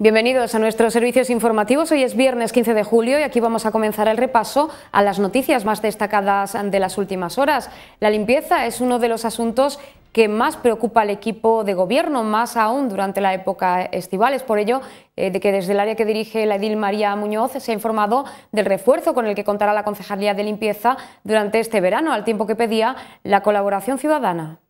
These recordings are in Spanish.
Bienvenidos a nuestros servicios informativos. Hoy es viernes 15 de julio y aquí vamos a comenzar el repaso a las noticias más destacadas de las últimas horas. La limpieza es uno de los asuntos que más preocupa al equipo de gobierno, más aún durante la época estival. Es por ello eh, de que desde el área que dirige la edil María Muñoz se ha informado del refuerzo con el que contará la Concejalía de Limpieza durante este verano, al tiempo que pedía la colaboración ciudadana.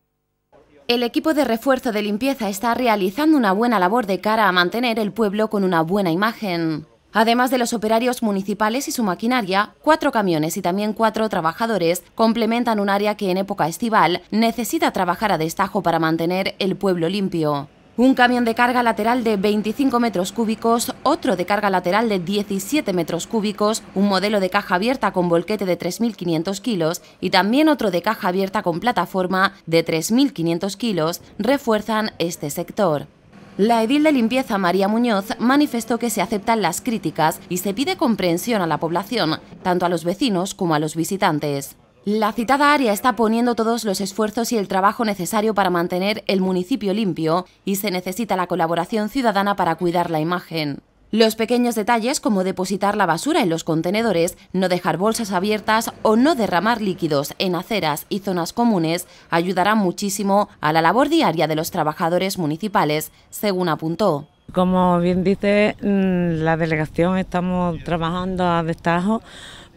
El equipo de refuerzo de limpieza está realizando una buena labor de cara a mantener el pueblo con una buena imagen. Además de los operarios municipales y su maquinaria, cuatro camiones y también cuatro trabajadores complementan un área que en época estival necesita trabajar a destajo para mantener el pueblo limpio un camión de carga lateral de 25 metros cúbicos, otro de carga lateral de 17 metros cúbicos, un modelo de caja abierta con volquete de 3.500 kilos y también otro de caja abierta con plataforma de 3.500 kilos refuerzan este sector. La edil de limpieza María Muñoz manifestó que se aceptan las críticas y se pide comprensión a la población, tanto a los vecinos como a los visitantes. La citada área está poniendo todos los esfuerzos y el trabajo necesario para mantener el municipio limpio y se necesita la colaboración ciudadana para cuidar la imagen. Los pequeños detalles como depositar la basura en los contenedores, no dejar bolsas abiertas o no derramar líquidos en aceras y zonas comunes ayudarán muchísimo a la labor diaria de los trabajadores municipales, según apuntó. Como bien dice mm, la delegación, estamos trabajando a destajo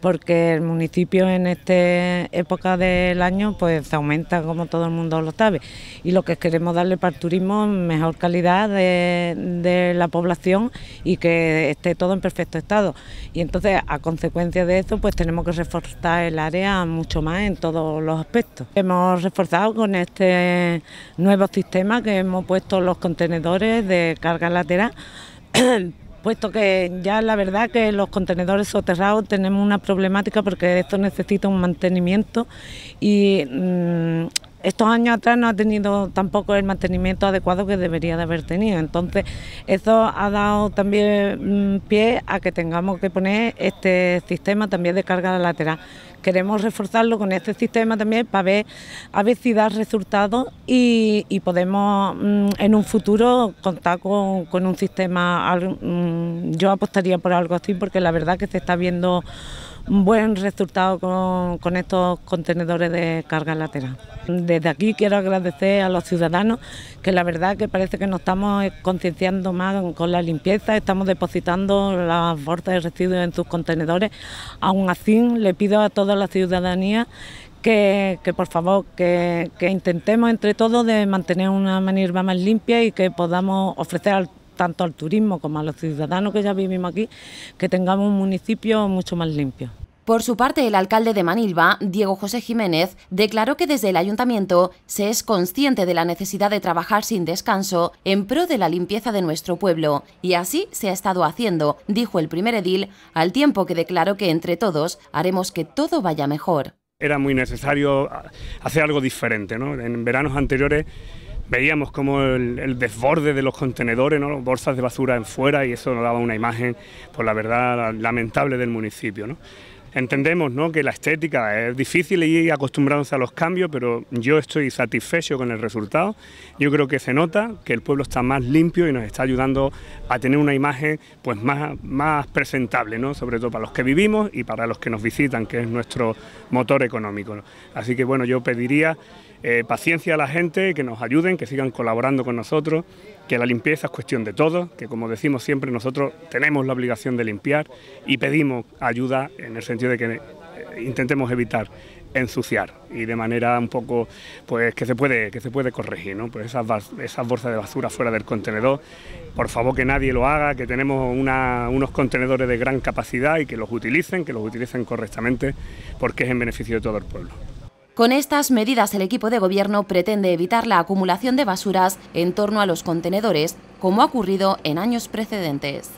porque el municipio en esta época del año pues aumenta como todo el mundo lo sabe y lo que queremos darle para el turismo mejor calidad de, de la población y que esté todo en perfecto estado y entonces a consecuencia de eso pues tenemos que reforzar el área mucho más en todos los aspectos. Hemos reforzado con este nuevo sistema que hemos puesto los contenedores de carga lateral puesto que ya la verdad que los contenedores soterrados tenemos una problemática porque esto necesita un mantenimiento y mm, estos años atrás no ha tenido tampoco el mantenimiento adecuado que debería de haber tenido. Entonces, eso ha dado también mm, pie a que tengamos que poner este sistema también de carga lateral. Queremos reforzarlo con este sistema también para ver a ver si da resultados y, podemos mm, en un futuro contar con, con un sistema. Mm, yo apostaría por algo así porque la verdad que se está viendo un buen resultado con, estos contenedores de carga lateral. Desde aquí quiero agradecer a los ciudadanos que la verdad que parece que nos estamos concienciando más con la limpieza, estamos depositando las bolsas de residuos en sus contenedores. Aún así, le pido a toda la ciudadanía que, por favor, que, intentemos entre todos de mantener una manera más limpia y que podamos ofrecer al tanto al turismo como a los ciudadanos que ya vivimos aquí, que tengamos un municipio mucho más limpio. Por su parte, el alcalde de Manilva, Diego José Jiménez, declaró que desde el ayuntamiento se es consciente de la necesidad de trabajar sin descanso en pro de la limpieza de nuestro pueblo, y así se ha estado haciendo, dijo el primer edil, al tiempo que declaró que entre todos haremos que todo vaya mejor. Era muy necesario hacer algo diferente, ¿no? En veranos anteriores Veíamos como el, desborde de los contenedores, ¿no? bolsas de basura en fuera y eso nos daba una imagen, ...por pues la verdad, lamentable del municipio. ¿no? Entendemos ¿no? que la estética es difícil y acostumbrándose a los cambios, pero yo estoy satisfecho con el resultado. Yo creo que se nota que el pueblo está más limpio y nos está ayudando a tener una imagen pues, más, más presentable, ¿no? sobre todo para los que vivimos y para los que nos visitan, que es nuestro motor económico. Así que bueno, yo pediría eh, paciencia a la gente, que nos ayuden, que sigan colaborando con nosotros, que la limpieza es cuestión de todos, que como decimos siempre nosotros tenemos la obligación de limpiar y pedimos ayuda en el sentido de que eh, intentemos evitar ensuciar y de manera un poco pues que se puede que se puede corregir ¿no? pues esas, bolsas de basura fuera del contenedor por favor que nadie lo haga que tenemos unos contenedores de gran capacidad y que los utilicen que los utilicen correctamente porque es en beneficio de todo el pueblo con estas medidas el equipo de gobierno pretende evitar la acumulación de basuras en torno a los contenedores, como ha ocurrido en años precedentes.